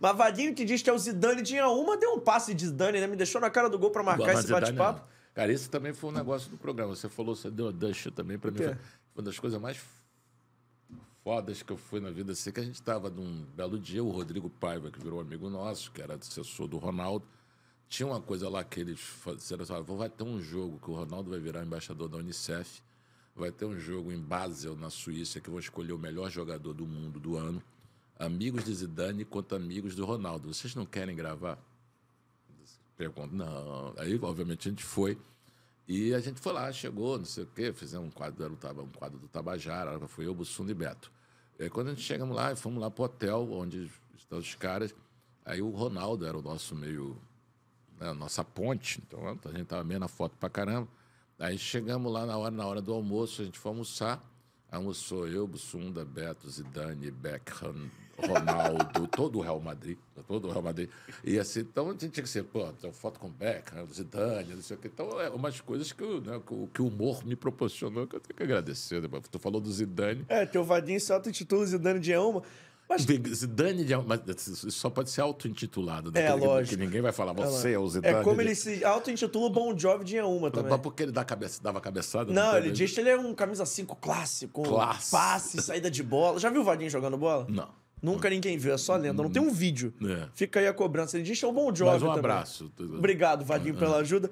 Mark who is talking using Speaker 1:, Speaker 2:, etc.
Speaker 1: Mas que diz que é o Zidane, tinha uma, deu um passe de Zidane, né? Me deixou na cara do gol para
Speaker 2: marcar Boa, esse bate-papo. Cara, esse também foi um negócio do programa. Você falou, você deu a deixa também, para mim foi uma das coisas mais fodas que eu fui na vida. Sei que a gente estava num belo dia, o Rodrigo Paiva, que virou amigo nosso, que era assessor do Ronaldo, tinha uma coisa lá que eles disseram assim, ah, vai ter um jogo que o Ronaldo vai virar embaixador da Unicef, vai ter um jogo em Basel, na Suíça, que vão escolher o melhor jogador do mundo do ano amigos de Zidane quanto amigos do Ronaldo. Vocês não querem gravar? Pergunto, não. Aí, obviamente, a gente foi. E a gente foi lá, chegou, não sei o quê, fizemos um quadro, era um quadro do Tabajara, foi eu, Bussundo e Beto. E aí, quando a gente chegamos lá, fomos lá para o hotel onde estão os caras. Aí o Ronaldo era o nosso meio, né, nossa ponte, então a gente estava meio na foto para caramba. Aí chegamos lá na hora, na hora do almoço, a gente foi almoçar. Almoçou eu, Bussunda, Beto, Zidane, Beckham, Ronaldo, todo o Real Madrid, todo o Real Madrid. E assim, então a gente tinha que ser, pô, tem foto com Beckham, Zidane, não sei o quê. Então, é umas coisas que, né, que o humor me proporcionou que eu tenho que agradecer. Né? Tu falou do Zidane. É, teu Vadinho só te titula Zidane de Elma. Mas Zidane de, só pode ser auto-intitulado, né? É, lógico. Porque ninguém vai falar, é, você é, o é Zidane. É como de... ele
Speaker 1: se auto-intitula o Bon Jovi de uma também. Mas
Speaker 2: porque ele dá cabeça, dava cabeçada?
Speaker 1: Não, ele diz que ele é um camisa 5 clássico. Clássico. Passe, saída de bola. Já viu o Vadim jogando bola? Não. Nunca não. ninguém viu, é só lenda. Não tem um vídeo. É. Fica aí a cobrança. Ele diz que é o Bon Jovi Mas um também. abraço. Obrigado, Vadinho, é. é. pela ajuda.